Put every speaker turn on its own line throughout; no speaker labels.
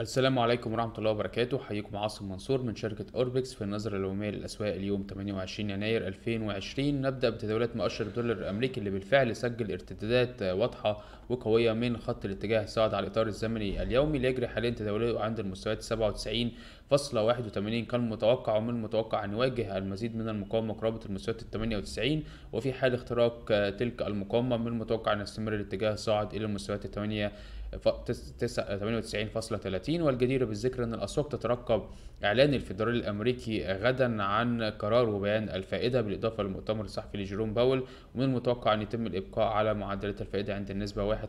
السلام عليكم ورحمة الله وبركاته حيكم عاصم منصور من شركة أوربكس في النظرة اليومية للأسواق اليوم 28 يناير 2020 نبدأ بتداولات مؤشر الدولار الأمريكي اللي بالفعل سجل ارتدادات واضحة وقوية من خط الاتجاه الصاعد على الإطار الزمني اليومي اللي يجري حاليا تداوله عند المستويات 97.81 كان متوقع ومن المتوقع أن يواجه المزيد من المقاومة قرابة المستويات 98 وفي حال اختراق تلك المقاومة من المتوقع أن يستمر الاتجاه الصاعد إلى المستويات 98 98.30 والجدير بالذكر أن الأسواق تترقب إعلان الفيدرالي الأمريكي غدا عن قرار وبيان الفائدة بالإضافة للمؤتمر الصحفي لجيروم باول ومن المتوقع أن يتم الإبقاء على معدلات الفائدة عند النسبة 1.75%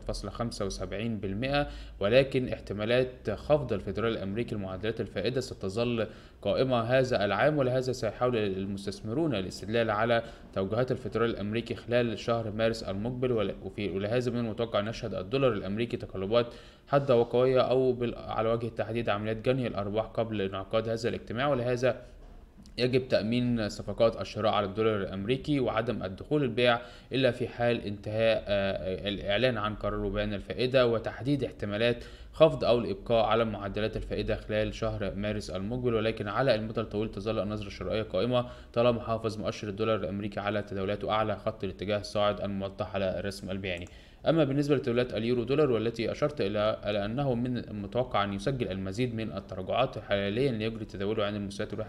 ولكن احتمالات خفض الفيدرالي الأمريكي لمعدلات الفائدة ستظل قائمة هذا العام ولهذا سيحاول المستثمرون الاستدلال على توجهات الفيدرالي الأمريكي خلال شهر مارس المقبل ولهذا من المتوقع نشهد الدولار الأمريكي تقلبات الطلبات حادة وقوية أو على وجه التحديد عمليات جني الأرباح قبل انعقاد هذا الاجتماع ولهذا يجب تأمين صفقات الشراء على الدولار الأمريكي وعدم الدخول البيع إلا في حال انتهاء آه، الإعلان عن قرار بيان الفائدة وتحديد احتمالات خفض أو الإبقاء على معدلات الفائدة خلال شهر مارس المقبل ولكن على المدى الطويل تظل النظرة الشرائية قائمة طالما حافظ مؤشر الدولار الأمريكي على تداولاته أعلى خط الاتجاه الصاعد الموضح على الرسم البياني أما بالنسبة لتداولات اليورو دولار والتي أشرت إلى أنه من المتوقع أن يسجل المزيد من التراجعات حاليا ليجري تداوله عند المستويات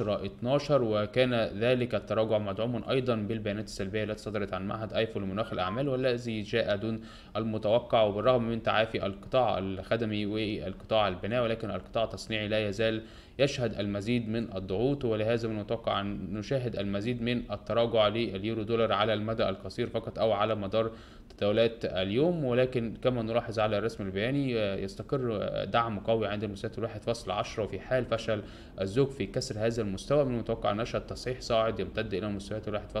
اتناشر وكان ذلك التراجع مدعوم أيضا بالبيانات السلبية التي صدرت عن معهد أيفو لمناخ الأعمال والذي جاء دون المتوقع وبالرغم من تعافي القطاع الخدمي والقطاع البناء ولكن القطاع التصنيعي لا يزال يشهد المزيد من الضغوط ولهذا من المتوقع أن نشاهد المزيد من التراجع لليورو دولار على المدى القصير فقط أو على مدار تداولات اليوم ولكن كما نلاحظ على الرسم البياني آه، يستقر آه، دعم قوي عند المستويات 1.10 وفي حال فشل الزوج في كسر هذا المستوى من المتوقع أن نشهد تصحيح صاعد يمتد إلى مستويات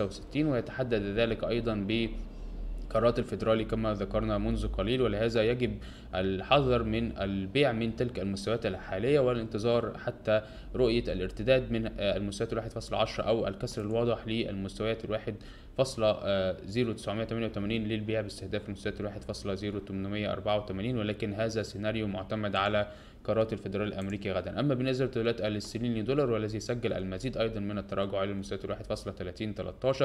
وستين ويتحدد ذلك أيضا ب القرارات الفيدرالي كما ذكرنا منذ قليل ولهذا يجب الحذر من البيع من تلك المستويات الحالية والانتظار حتى رؤية الارتداد من آه، المستويات الواحد فاصل عشرة أو الكسر الواضح للمستويات الواحد فاصلة آه، للبيع باستهداف المستويات الواحد فاصلة 0884 ولكن هذا سيناريو معتمد على قرارات الفدرالي الامريكي غدا اما بالنسبه للتداولات الاسترليني دولار والذي سجل المزيد ايضا من التراجع على مستويات 1.3013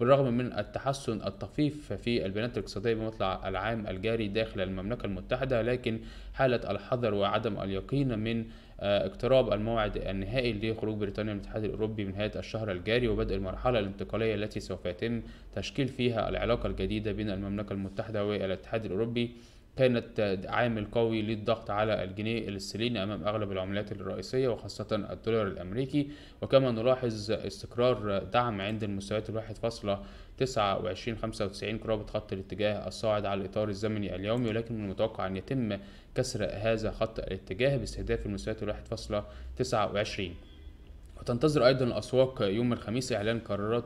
بالرغم من التحسن الطفيف في البيانات الاقتصاديه بمطلع العام الجاري داخل المملكه المتحده لكن حاله الحذر وعدم اليقين من آه، اقتراب الموعد النهائي لخروج بريطانيا من الاتحاد الاوروبي من نهايه الشهر الجاري وبدء المرحله الانتقاليه التي سوف يتم تشكيل فيها العلاقه الجديده بين المملكه المتحده والاتحاد الاوروبي كانت عامل قوي للضغط على الجنيه الاسترليني أمام أغلب العملات الرئيسية وخاصة الدولار الأمريكي وكما نلاحظ استقرار دعم عند المستويات الواحد فاصلة تسعة وعشرين خمسة وتسعين قرابة خط الاتجاه الصاعد على الإطار الزمني اليومي ولكن من المتوقع أن يتم كسر هذا خط الاتجاه باستهداف المستويات الواحد فاصلة تسعة وعشرين وتنتظر ايضا الاسواق يوم الخميس اعلان قرارات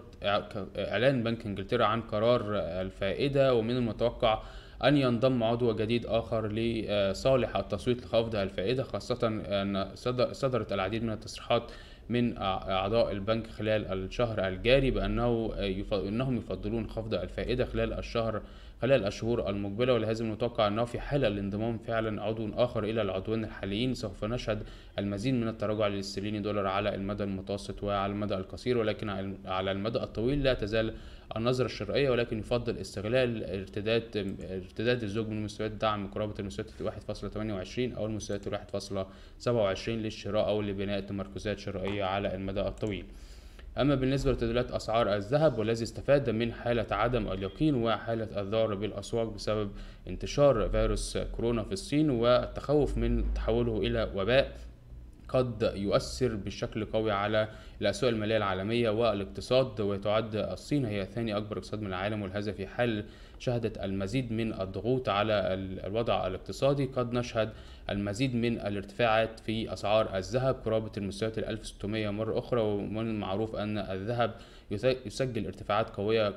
اعلان بنك انجلترا عن قرار الفائده ومن المتوقع أن ينضم عضو جديد آخر لصالح التصويت لخفض الفائدة خاصة أن صدرت العديد من التصريحات من أعضاء البنك خلال الشهر الجاري بأنه يفضل أنهم يفضلون خفض الفائدة خلال الشهر خلال الأشهر المقبلة ولهذا المتوقع أنه في حال الانضمام فعلا عضو آخر إلى العضوين الحاليين سوف نشهد المزيد من التراجع للسليني دولار على المدى المتوسط وعلى المدى القصير ولكن على المدى الطويل لا تزال النظرة الشرائية ولكن يفضل استغلال ارتداد ارتداد الزوج من مستويات دعم قرابة المستويات 1.28 أو المستويات 1.27 للشراء أو لبناء تمركزات شرائية على المدى الطويل. أما بالنسبة لتداولات أسعار الذهب والذي استفاد من حالة عدم اليقين وحالة الذعر بالأسواق بسبب انتشار فيروس كورونا في الصين والتخوف من تحوله إلى وباء قد يؤثر بشكل قوي على الأسواق المالية العالمية والاقتصاد وتعد الصين هي ثاني أكبر اقتصاد من العالم ولهذا في حال شهدت المزيد من الضغوط على الوضع الاقتصادي قد نشهد المزيد من الارتفاعات في أسعار الذهب قرابة المستويات ال 1600 مرة أخرى ومن المعروف أن الذهب يسجل ارتفاعات قوية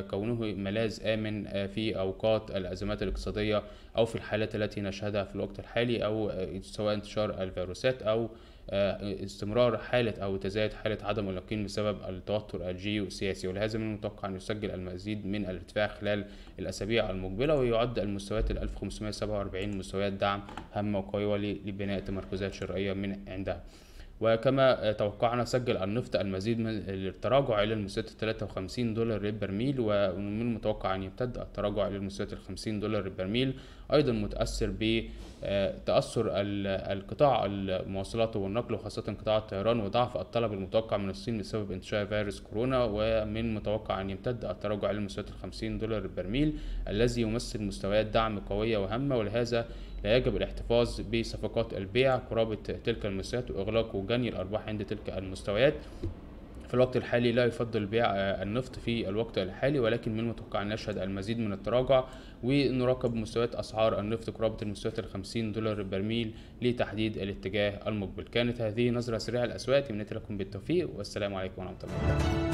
كونه ملاذ آمن آه، في أوقات الأزمات الاقتصادية أو في الحالات التي نشهدها في الوقت الحالي أو آه، سواء انتشار الفيروسات أو او آه، استمرار حالة أو تزايد حالة عدم اليقين بسبب التوتر الجيوسياسي ولهذا من المتوقع أن يسجل المزيد من الارتفاع خلال الأسابيع المقبلة ويعد المستويات ال 1547 مستويات دعم هامة وقوية لبناء تمركزات شرائيه من عندها وكما توقعنا سجل النفط المزيد من التراجع إلى المستويات 53 دولار للبرميل ومن المتوقع أن يمتد التراجع إلى المستويات 50 دولار للبرميل أيضا متأثر بتأثر القطاع المواصلات والنقل وخاصة قطاع الطيران وضعف الطلب المتوقع من الصين بسبب انتشار فيروس كورونا ومن المتوقع أن يمتد التراجع إلى مستويات 50 دولار للبرميل الذي يمثل مستويات دعم قوية وهامة ولهذا لا يجب الاحتفاظ بصفقات البيع قرابة تلك المستويات وإغلاق وجني الأرباح عند تلك المستويات في الوقت الحالي لا يفضل بيع آه، النفط في الوقت الحالي ولكن من المتوقع ان نشهد المزيد من التراجع ونراقب مستويات اسعار النفط قرابه المستويات ال 50 دولار برميل لتحديد الاتجاه المقبل كانت هذه نظره سريعه الاسواق اتمنى لكم بالتوفيق والسلام عليكم ورحمه الله